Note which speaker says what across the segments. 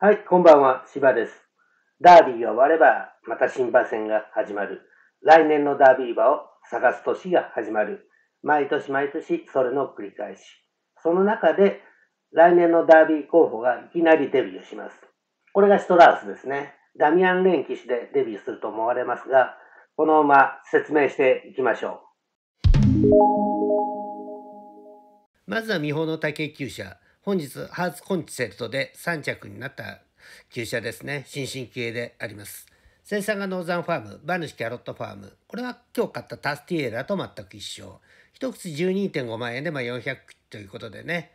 Speaker 1: はい、こんばんは、芝です。ダービーが終われば、また新馬戦が始まる。来年のダービー馬を探す年が始まる。毎年毎年、それの繰り返し。その中で、来年のダービー候補がいきなりデビューします。これがシトラウスですね。ダミアン・レン騎士でデビューすると思われますが、このまま説明していきましょ
Speaker 2: う。まずは見本の竹厩舎。本日、ハーツコンセルトで3着になった旧車ですね。新進気鋭であります。生産がノーザンファーム、馬主キャロットファーム。これは今日買ったタスティエラと全く一緒。一口12.5万円で、まあ、400ということでね。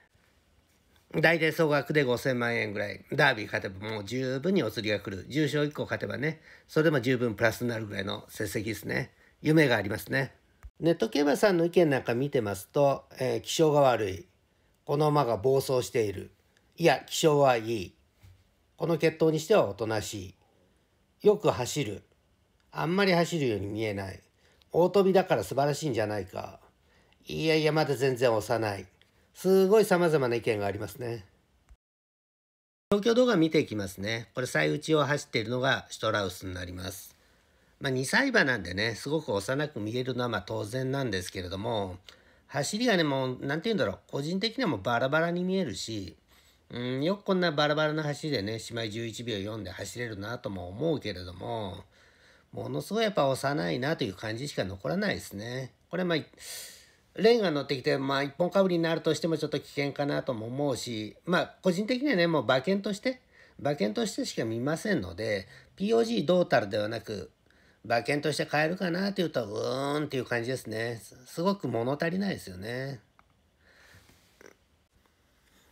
Speaker 2: 大体総額で5000万円ぐらい。ダービー勝てばもう十分にお釣りが来る。重賞1個勝てばね、それでも十分プラスになるぐらいの成績ですね。夢がありますね。ネット競馬さんの意見なんか見てますと、えー、気性が悪い。この馬が暴走している。いや、気性はいい。この血統にしてはおとなしい。よく走る。あんまり走るように見えない。大飛びだから素晴らしいんじゃないか。いやいや、まだ全然幼い。すごい様々な意見がありますね。東京動画見ていきますね。これ、最内を走っているのがシュトラウスになります。まあ、2歳馬なんでね、すごく幼く見えるのはま当然なんですけれども、走りがね、もう、何て言うんだろう、個人的にはもうバラバラに見えるし、うん、よくこんなバラバラな走りでね、姉妹11秒4で走れるなとも思うけれども、ものすごいやっぱ幼いなという感じしか残らないですね。これまあ、レンが乗ってきて、まあ一本かぶりになるとしてもちょっと危険かなとも思うし、まあ個人的にはね、もう馬券として、馬券としてしか見ませんので、POG どうたるではなく、馬券として買えるかなっていうと、うーんっていう感じですね。すごく物足りないですよね。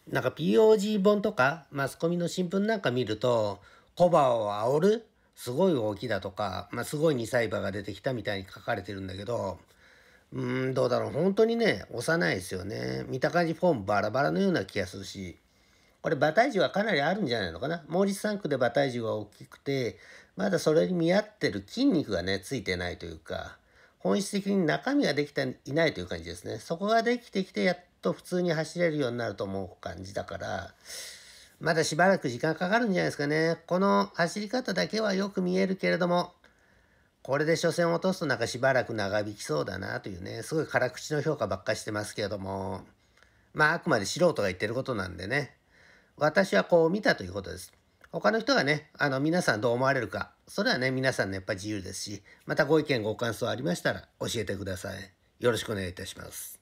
Speaker 2: なんか POG 本とか、マスコミの新聞なんか見ると、コバを煽るすごい大きだとか、まあ、すごい2歳馬が出てきたみたいに書かれてるんだけど、うーん、どうだろう。本当にね、幼いですよね。見た感じフォームバラバラのような気がするし、これ、馬体重はかなりあるんじゃないのかな。モーリス3区で馬体重は大きくて、まだそれに見合ってる筋肉がね、ついてないというか、本質的に中身ができていないという感じですね。そこができてきて、やっと普通に走れるようになると思う感じだから、まだしばらく時間かかるんじゃないですかね。この走り方だけはよく見えるけれども、これで初戦を落とすとなんかしばらく長引きそうだなというね、すごい辛口の評価ばっかしてますけれども、まああくまで素人が言ってることなんでね、私はこう見たということです。他の人がね、あの、皆さんどう思われるか、それはね、皆さんのやっぱ自由
Speaker 1: ですし、またご意見、ご感想ありましたら教えてください。よろしくお願いいたします。